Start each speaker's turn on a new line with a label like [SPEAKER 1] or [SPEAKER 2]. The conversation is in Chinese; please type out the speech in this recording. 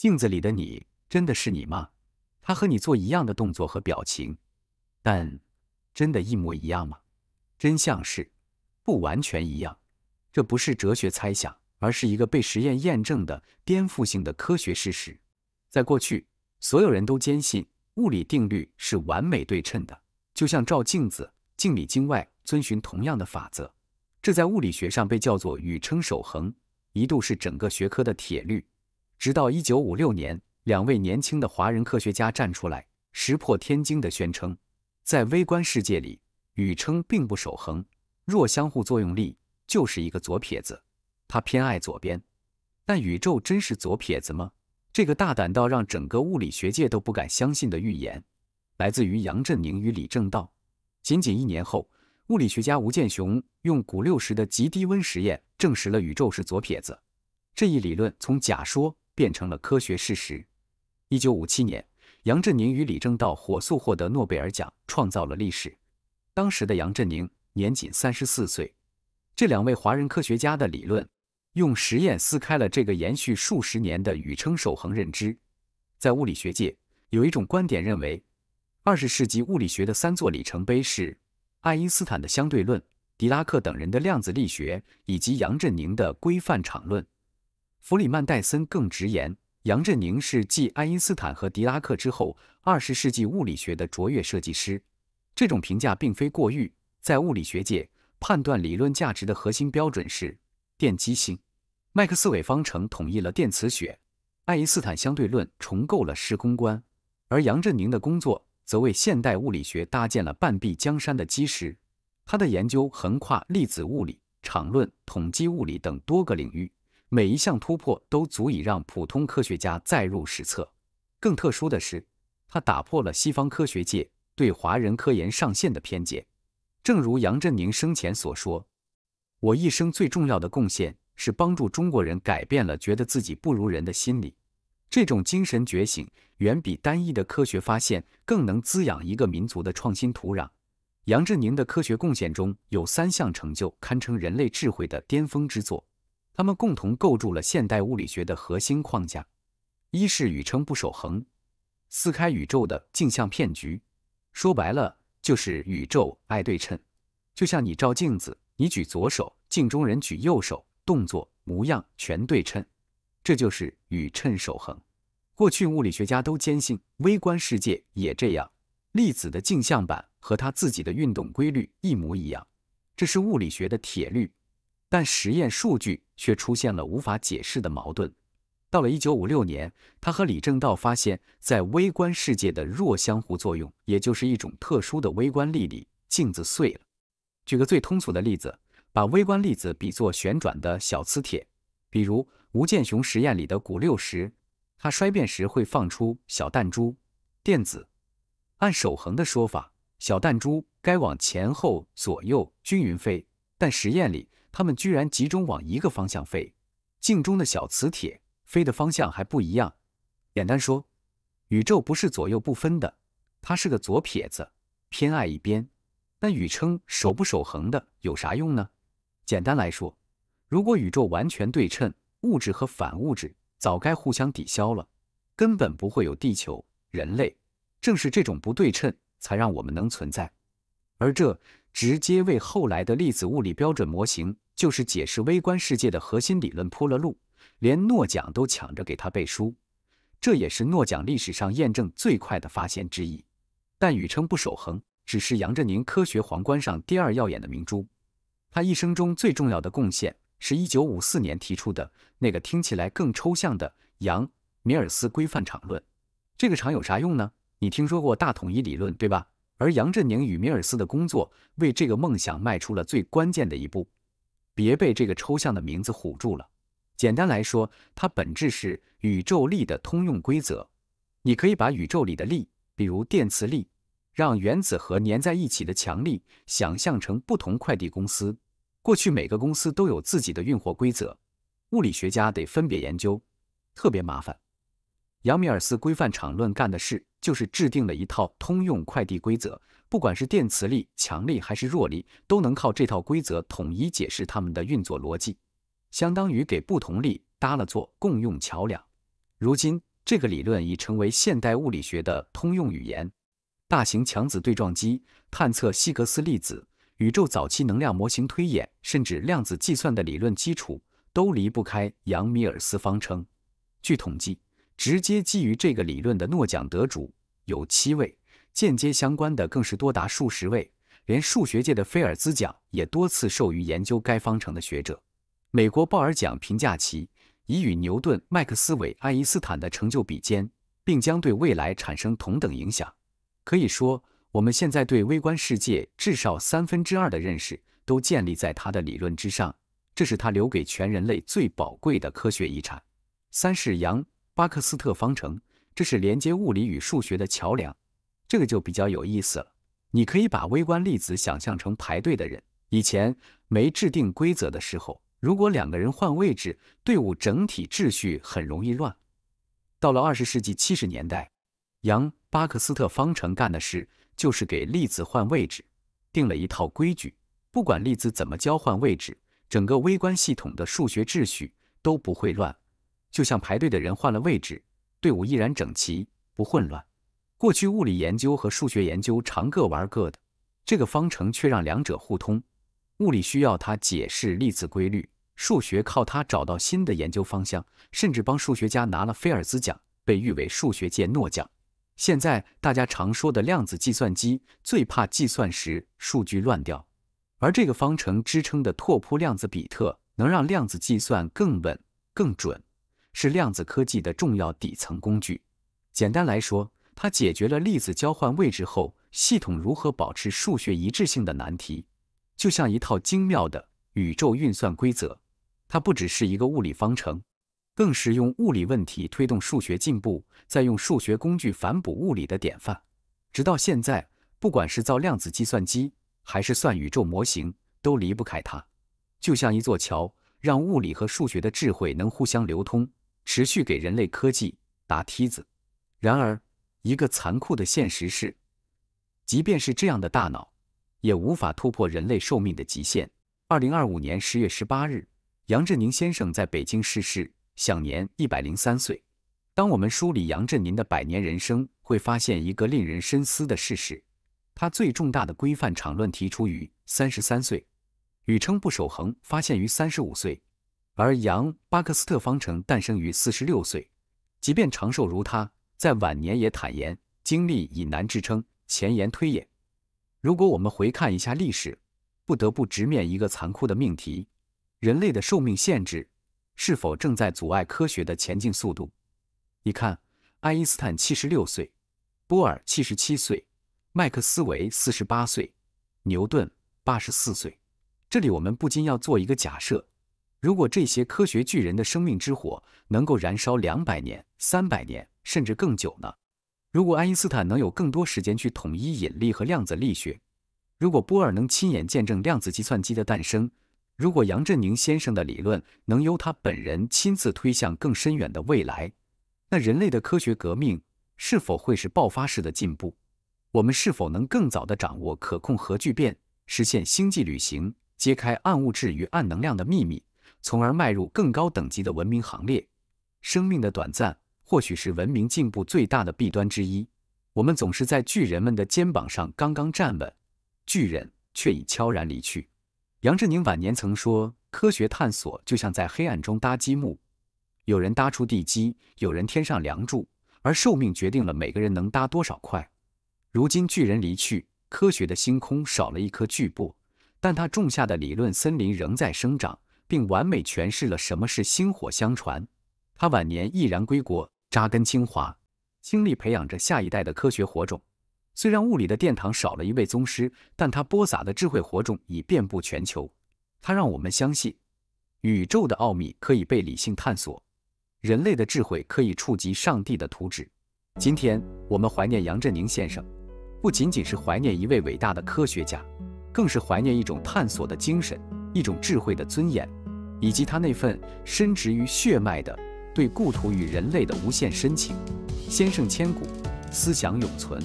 [SPEAKER 1] 镜子里的你真的是你吗？他和你做一样的动作和表情，但真的一模一样吗？真相是，不完全一样。这不是哲学猜想，而是一个被实验验证的颠覆性的科学事实。在过去，所有人都坚信物理定律是完美对称的，就像照镜子，镜里镜外遵循同样的法则。这在物理学上被叫做宇称守恒，一度是整个学科的铁律。直到一九五六年，两位年轻的华人科学家站出来，石破天惊地宣称，在微观世界里，宇称并不守恒。弱相互作用力就是一个左撇子，它偏爱左边。但宇宙真是左撇子吗？这个大胆到让整个物理学界都不敢相信的预言，来自于杨振宁与李政道。仅仅一年后，物理学家吴健雄用古六十的极低温实验证实了宇宙是左撇子。这一理论从假说。变成了科学事实。一九五七年，杨振宁与李政道火速获得诺贝尔奖，创造了历史。当时的杨振宁年仅三十四岁。这两位华人科学家的理论用实验撕开了这个延续数十年的宇称守恒认知。在物理学界，有一种观点认为，二十世纪物理学的三座里程碑是爱因斯坦的相对论、狄拉克等人的量子力学，以及杨振宁的规范场论。弗里曼·戴森更直言，杨振宁是继爱因斯坦和狄拉克之后二十世纪物理学的卓越设计师。这种评价并非过誉。在物理学界，判断理论价值的核心标准是奠基性。麦克斯韦方程统一了电磁学，爱因斯坦相对论重构了施工观，而杨振宁的工作则为现代物理学搭建了半壁江山的基石。他的研究横跨粒子物理、场论、统计物理等多个领域。每一项突破都足以让普通科学家载入史册。更特殊的是，他打破了西方科学界对华人科研上限的偏见。正如杨振宁生前所说：“我一生最重要的贡献是帮助中国人改变了觉得自己不如人的心理。这种精神觉醒远比单一的科学发现更能滋养一个民族的创新土壤。”杨振宁的科学贡献中有三项成就堪称人类智慧的巅峰之作。他们共同构筑了现代物理学的核心框架。一是宇称不守恒，撕开宇宙的镜像骗局。说白了，就是宇宙爱对称。就像你照镜子，你举左手，镜中人举右手，动作模样全对称。这就是宇称守恒。过去物理学家都坚信，微观世界也这样，粒子的镜像板和它自己的运动规律一模一样。这是物理学的铁律。但实验数据。却出现了无法解释的矛盾。到了一九五六年，他和李政道发现，在微观世界的弱相互作用，也就是一种特殊的微观粒里，镜子碎了。举个最通俗的例子，把微观粒子比作旋转的小磁铁，比如吴健雄实验里的钴六十，它衰变时会放出小弹珠、电子。按守恒的说法，小弹珠该往前后左右均匀飞，但实验里。它们居然集中往一个方向飞，镜中的小磁铁飞的方向还不一样。简单说，宇宙不是左右不分的，它是个左撇子，偏爱一边。那宇称守不守恒的有啥用呢？简单来说，如果宇宙完全对称，物质和反物质早该互相抵消了，根本不会有地球、人类。正是这种不对称，才让我们能存在。而这。直接为后来的粒子物理标准模型，就是解释微观世界的核心理论铺了路，连诺奖都抢着给他背书。这也是诺奖历史上验证最快的发现之一。但宇称不守恒只是杨振宁科学皇冠上第二耀眼的明珠。他一生中最重要的贡献是1954年提出的那个听起来更抽象的杨米尔斯规范场论。这个场有啥用呢？你听说过大统一理论对吧？而杨振宁与米尔斯的工作为这个梦想迈出了最关键的一步。别被这个抽象的名字唬住了，简单来说，它本质是宇宙力的通用规则。你可以把宇宙里的力，比如电磁力，让原子核粘在一起的强力，想象成不同快递公司。过去每个公司都有自己的运货规则，物理学家得分别研究，特别麻烦。杨米尔斯规范场论干的事。就是制定了一套通用快递规则，不管是电磁力、强力还是弱力，都能靠这套规则统一解释它们的运作逻辑，相当于给不同力搭了座共用桥梁。如今，这个理论已成为现代物理学的通用语言。大型强子对撞机探测希格斯粒子、宇宙早期能量模型推演，甚至量子计算的理论基础，都离不开杨米尔斯方程。据统计。直接基于这个理论的诺奖得主有七位，间接相关的更是多达数十位，连数学界的菲尔兹奖也多次授予研究该方程的学者。美国鲍尔奖评价其已与牛顿、麦克斯韦、爱因斯坦的成就比肩，并将对未来产生同等影响。可以说，我们现在对微观世界至少三分之二的认识都建立在他的理论之上，这是他留给全人类最宝贵的科学遗产。三是杨。巴克斯特方程，这是连接物理与数学的桥梁。这个就比较有意思了。你可以把微观粒子想象成排队的人。以前没制定规则的时候，如果两个人换位置，队伍整体秩序很容易乱。到了二十世纪七十年代，杨巴克斯特方程干的事就是给粒子换位置定了一套规矩。不管粒子怎么交换位置，整个微观系统的数学秩序都不会乱。就像排队的人换了位置，队伍依然整齐不混乱。过去物理研究和数学研究常各玩各的，这个方程却让两者互通。物理需要它解释粒子规律，数学靠它找到新的研究方向，甚至帮数学家拿了菲尔兹奖，被誉为数学界诺奖。现在大家常说的量子计算机最怕计算时数据乱掉，而这个方程支撑的拓扑量子比特能让量子计算更稳更准。是量子科技的重要底层工具。简单来说，它解决了粒子交换位置后系统如何保持数学一致性的难题，就像一套精妙的宇宙运算规则。它不只是一个物理方程，更是用物理问题推动数学进步，再用数学工具反哺物理的典范。直到现在，不管是造量子计算机，还是算宇宙模型，都离不开它。就像一座桥，让物理和数学的智慧能互相流通。持续给人类科技搭梯子。然而，一个残酷的现实是，即便是这样的大脑，也无法突破人类寿命的极限。二零二五年十月十八日，杨振宁先生在北京逝世，享年一百零三岁。当我们梳理杨振宁的百年人生，会发现一个令人深思的事实：他最重大的规范场论提出于三十三岁，宇称不守恒发现于三十五岁。而杨·巴克斯特方程诞生于四十六岁，即便长寿如他，在晚年也坦言经历已难支撑。前言推演，如果我们回看一下历史，不得不直面一个残酷的命题：人类的寿命限制是否正在阻碍科学的前进速度？你看，爱因斯坦七十六岁，波尔七十七岁，麦克斯韦四十八岁，牛顿八十四岁。这里我们不禁要做一个假设。如果这些科学巨人的生命之火能够燃烧两百年、三百年，甚至更久呢？如果爱因斯坦能有更多时间去统一引力和量子力学，如果波尔能亲眼见证量子计算机的诞生，如果杨振宁先生的理论能由他本人亲自推向更深远的未来，那人类的科学革命是否会是爆发式的进步？我们是否能更早地掌握可控核聚变，实现星际旅行，揭开暗物质与暗能量的秘密？从而迈入更高等级的文明行列。生命的短暂，或许是文明进步最大的弊端之一。我们总是在巨人们的肩膀上刚刚站稳，巨人却已悄然离去。杨振宁晚年曾说：“科学探索就像在黑暗中搭积木，有人搭出地基，有人添上梁柱，而寿命决定了每个人能搭多少块。”如今巨人离去，科学的星空少了一颗巨部，但他种下的理论森林仍在生长。并完美诠释了什么是薪火相传。他晚年毅然归国，扎根清华，倾力培养着下一代的科学火种。虽然物理的殿堂少了一位宗师，但他播撒的智慧火种已遍布全球。他让我们相信，宇宙的奥秘可以被理性探索，人类的智慧可以触及上帝的图纸。今天我们怀念杨振宁先生，不仅仅是怀念一位伟大的科学家，更是怀念一种探索的精神。一种智慧的尊严，以及他那份深植于血脉的对故土与人类的无限深情，先生千古，思想永存。